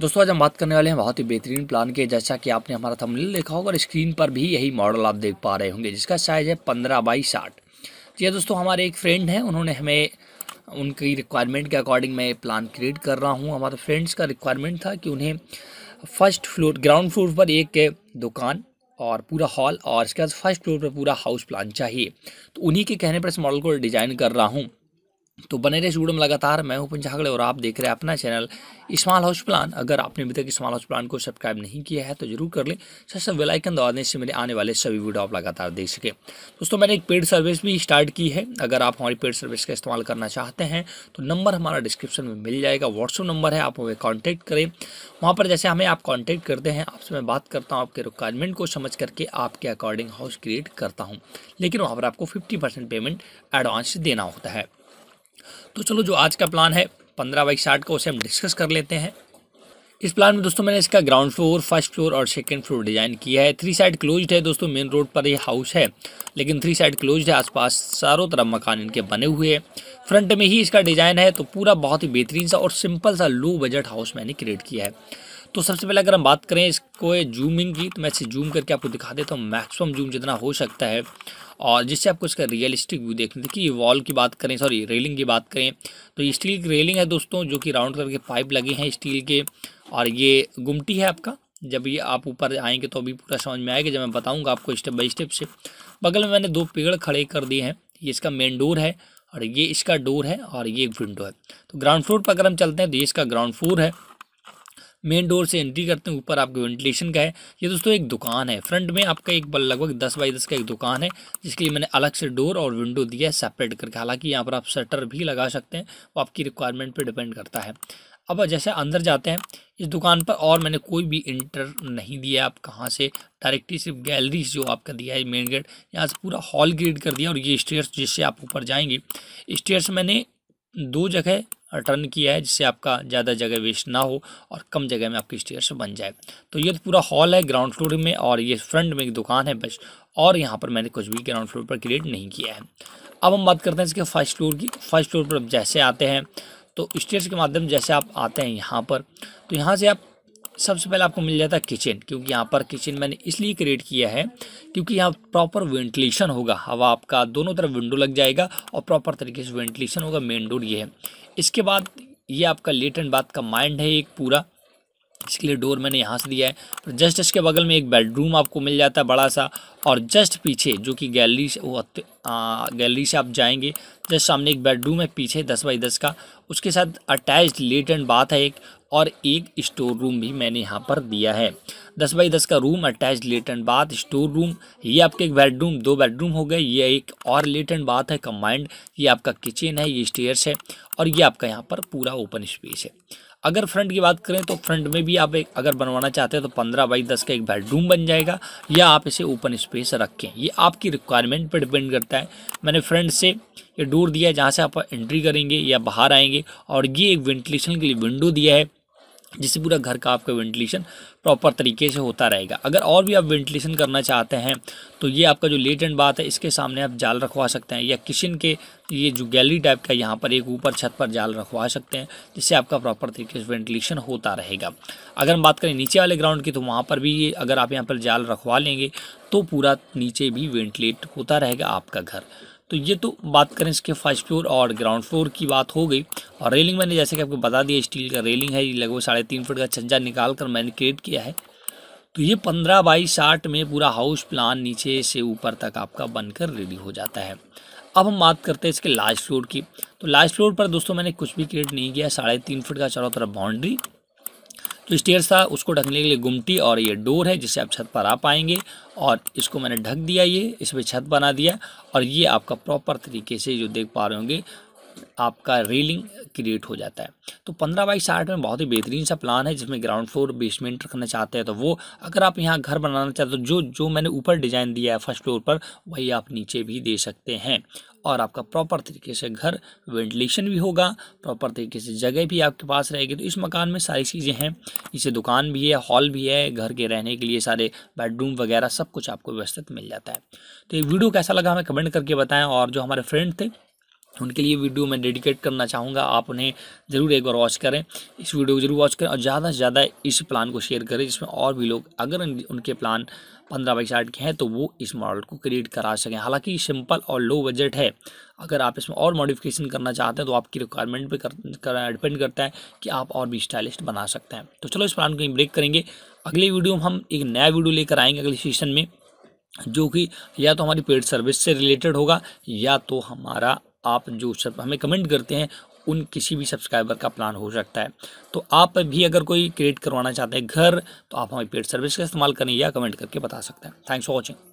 दोस्तों आज हम बात करने वाले हैं बहुत ही बेहतरीन प्लान के जैसा कि आपने हमारा थंबनेल देखा होगा और स्क्रीन पर भी यही मॉडल आप देख पा रहे होंगे जिसका साइज़ है पंद्रह बाई साठ जी हाँ दोस्तों हमारे एक फ्रेंड हैं उन्होंने हमें उनकी रिक्वायरमेंट के अकॉर्डिंग मैं प्लान क्रिएट कर रहा हूँ हमारे फ्रेंड्स का रिक्वायरमेंट था कि उन्हें फर्स्ट फ्लोर ग्राउंड फ्लोर पर एक दुकान और पूरा हॉल और इसके बाद फर्स्ट फ्लोर पर पूरा हाउस प्लान चाहिए तो उन्हीं के कहने पर इस मॉडल को डिज़ाइन कर रहा हूँ तो बने रहे वीडियो में लगातार मैं हूं पंचागड़े और आप देख रहे हैं अपना चैनल स्मॉल हाउस प्लान अगर आपने अभी तक स्मॉल हाउस प्लान को सब्सक्राइब नहीं किया है तो जरूर कर लें सर सब वेलाइकन दबा दें इससे मेरे आने वाले सभी वीडियो आप लगातार देख सकें दोस्तों मैंने एक पेड सर्विस भी स्टार्ट की है अगर आप हमारी पेड सर्विस का इस्तेमाल करना चाहते हैं तो नंबर हमारा डिस्क्रिप्शन में मिल जाएगा व्हाट्सअप नंबर है आप हमें कॉन्टैक्ट करें वहाँ पर जैसे हमें आप कॉन्टैक्ट करते हैं आपसे मैं बात करता हूँ आपके रिक्वायरमेंट को समझ करके आपके अकॉर्डिंग हाउस क्रिएट करता हूँ लेकिन वहाँ पर आपको फिफ्टी पेमेंट एडवांस देना होता है तो चलो जो आज का प्लान है पंद्रह बाई साठ का उसे हम डिस्कस कर लेते हैं इस प्लान में दोस्तों मैंने इसका ग्राउंड फ्लोर फर्स्ट फ्लोर और सेकंड फ्लोर डिज़ाइन किया है थ्री साइड क्लोज्ड है दोस्तों मेन रोड पर ये हाउस है लेकिन थ्री साइड क्लोज्ड है आसपास चारों तरफ मकान इनके बने हुए हैं फ्रंट में ही इसका डिज़ाइन है तो पूरा बहुत ही बेहतरीन सा और सिंपल सा लो बजट हाउस मैंने क्रिएट किया है तो सबसे पहले अगर हम बात करें इसको जूमिंग की तो मैं इसे जूम करके आपको दिखा देता हूँ मैक्सिमम जूम जितना हो सकता है और जिससे आपको इसका रियलिस्टिक व्यू देखने देखिए ये वॉल की बात करें सॉरी रेलिंग की बात करें तो ये स्टील की रेलिंग है दोस्तों जो कि राउंड करके पाइप लगे हैं स्टील के और ये गुमटी है आपका जब ये आप ऊपर आएंगे तो अभी पूरा समझ में आएगा जब मैं बताऊंगा आपको स्टेप बाई स्टेप से बगल में मैंने दो पेड़ खड़े कर दिए हैं ये इसका मेन डोर है और ये इसका डोर है और ये एक विंडो है तो ग्राउंड फ्लोर पर अगर हम चलते हैं तो ये इसका ग्राउंड फ्लोर है मेन डोर से एंट्री करते हैं ऊपर आपके वेंटिलेशन का है ये दोस्तों एक दुकान है फ्रंट में आपका एक लगभग दस बाई दस का एक दुकान है जिसके लिए मैंने अलग से डोर और विंडो दिया है सेपरेट करके हालांकि यहाँ पर आप शटर भी लगा सकते हैं वो आपकी रिक्वायरमेंट पर डिपेंड करता है अब जैसे अंदर जाते हैं इस दुकान पर और मैंने कोई भी इंटर नहीं दिया आप कहाँ से डायरेक्टली सिर्फ गैलरी जो आपका दिया है मेन गेट यहाँ से पूरा हॉल ग्रेड कर दिया और ये स्टेयर्स जिससे आप ऊपर जाएंगे स्टेयर्स मैंने दो जगह टर्न किया है जिससे आपका ज़्यादा जगह वेस्ट ना हो और कम जगह में आपकी स्टेयर्स बन जाए तो ये तो पूरा हॉल है ग्राउंड फ्लोर में और ये फ्रंट में एक दुकान है बस और यहाँ पर मैंने कुछ भी ग्राउंड फ्लोर पर क्रिएट नहीं किया है अब हम बात करते हैं इसके फर्स्ट फ्लोर की फर्स्ट फ्लोर पर जैसे आते हैं तो स्टेयर्स के माध्यम जैसे आप आते हैं यहाँ पर तो यहाँ से आप सबसे पहले आपको मिल जाता है किचन क्योंकि यहाँ पर किचन मैंने इसलिए क्रिएट किया है क्योंकि यहाँ प्रॉपर वेंटिलेशन होगा हवा आपका दोनों तरफ विंडो लग जाएगा और प्रॉपर तरीके से वेंटिलेशन होगा मेन डोर ये है इसके बाद ये आपका लेट एंड बाथ का माइंड है एक पूरा इसके लिए डोर मैंने यहाँ से दिया है जस्ट इसके बगल में एक बेडरूम आपको मिल जाता है बड़ा सा और जस्ट पीछे जो कि गैलरी से वो गैलरी से आप जाएंगे जस्ट सामने एक बेडरूम है पीछे दस बाई दस का उसके साथ अटैच्ड लेट एंड बाथ है एक और एक स्टोर रूम भी मैंने यहाँ पर दिया है दस बाई दस का room attach let and bath store room ये आपके एक बेडरूम दो बेडरूम हो गए ये एक और लेट एंड बाथ है कम्बाइंड ये आपका किचन है ये स्टेयर्स है और ये आपका यहाँ पर पूरा ओपन स्पेस है अगर फ्रंट की बात करें तो फ्रंट में भी आप एक अगर बनवाना चाहते हैं तो पंद्रह बाई दस का एक बेडरूम बन जाएगा या आप इसे ओपन स्पेस रखें ये आपकी रिक्वायरमेंट पर डिपेंड करता है मैंने फ्रंट से ये डोर दिया है जहाँ से आप एंट्री करेंगे या बाहर आएंगे और ये एक वेंटिलेशन के लिए विंडो दिया है जिससे पूरा घर का आपका वेंटिलेशन प्रॉपर तरीके से होता रहेगा अगर और भी आप वेंटिलेशन करना चाहते हैं तो ये आपका जो लेट एंड बात है इसके सामने आप जाल रखवा सकते हैं या किचन के ये जो गैलरी टाइप का यहाँ पर एक ऊपर छत पर जाल रखवा सकते हैं जिससे आपका प्रॉपर तरीके से वेंटिलेशन होता रहेगा अगर हम बात करें नीचे वाले ग्राउंड की तो वहाँ पर भी ये अगर आप यहाँ पर जाल रखवा लेंगे तो पूरा नीचे भी वेंटिलेट होता रहेगा आपका घर तो ये तो बात करें इसके फर्स्ट फ्लोर और ग्राउंड फ्लोर की बात हो गई और रेलिंग मैंने जैसे कि आपको बता दिया स्टील का रेलिंग है ये लगभग साढ़े तीन फुट का छज्जा निकाल कर मैंने क्रिएट किया है तो ये पंद्रह बाई साठ में पूरा हाउस प्लान नीचे से ऊपर तक आपका बनकर रेडी हो जाता है अब हम बात करते हैं इसके लास्ट फ्लोर की तो लास्ट फ्लोर पर दोस्तों मैंने कुछ भी क्रिएट नहीं किया साढ़े तीन फुट का चारों तरफ बाउंड्री तो स्टेयर्स था उसको ढकने के लिए गुमटी और ये डोर है जिससे आप छत पर आ पाएंगे और इसको मैंने ढक दिया ये इस पर छत बना दिया और ये आपका प्रॉपर तरीके से जो देख पा रहे होंगे आपका रेलिंग क्रिएट हो जाता है तो पंद्रह बाई साठ में बहुत ही बेहतरीन सा प्लान है जिसमें ग्राउंड फ्लोर बेसमेंट रखना चाहते हैं तो वो अगर आप यहाँ घर बनाना चाहते हो तो जो जो मैंने ऊपर डिज़ाइन दिया है फर्स्ट फ्लोर पर वही आप नीचे भी दे सकते हैं और आपका प्रॉपर तरीके से घर वेंटिलेशन भी होगा प्रॉपर तरीके से जगह भी आपके पास रहेगी तो इस मकान में सारी चीज़ें हैं इसे दुकान भी है हॉल भी है घर के रहने के लिए सारे बेडरूम वगैरह सब कुछ आपको व्यवस्थित मिल जाता है तो ये वीडियो कैसा लगा हमें कमेंट करके बताएं और जो हमारे फ्रेंड थे उनके लिए वीडियो मैं डेडिकेट करना चाहूँगा आप उन्हें ज़रूर एक बार वॉच करें इस वीडियो को ज़रूर वॉच करें और ज़्यादा से ज़्यादा इस प्लान को शेयर करें जिसमें और भी लोग अगर उनके प्लान पंद्रह बाई साठ के हैं तो वो इस मॉडल को क्रिएट करा सकें हालांकि सिंपल और लो बजट है अगर आप इसमें और मॉडिफिकेशन करना चाहते हैं तो आपकी रिक्वायरमेंट पर कर, कर डिपेंड करता है कि आप और भी स्टाइलिस्ट बना सकते हैं तो चलो इस प्लान को ब्रेक करेंगे अगले वीडियो में हम एक नया वीडियो लेकर आएंगे अगले सेशन में जो कि या तो हमारी पेड सर्विस से रिलेटेड होगा या तो हमारा आप जो सब हमें कमेंट करते हैं उन किसी भी सब्सक्राइबर का प्लान हो सकता है तो आप भी अगर कोई क्रिएट करवाना चाहते हैं घर तो आप हमारी पेड सर्विस का इस्तेमाल करें या कमेंट करके बता सकते हैं थैंक्स फॉर वॉचिंग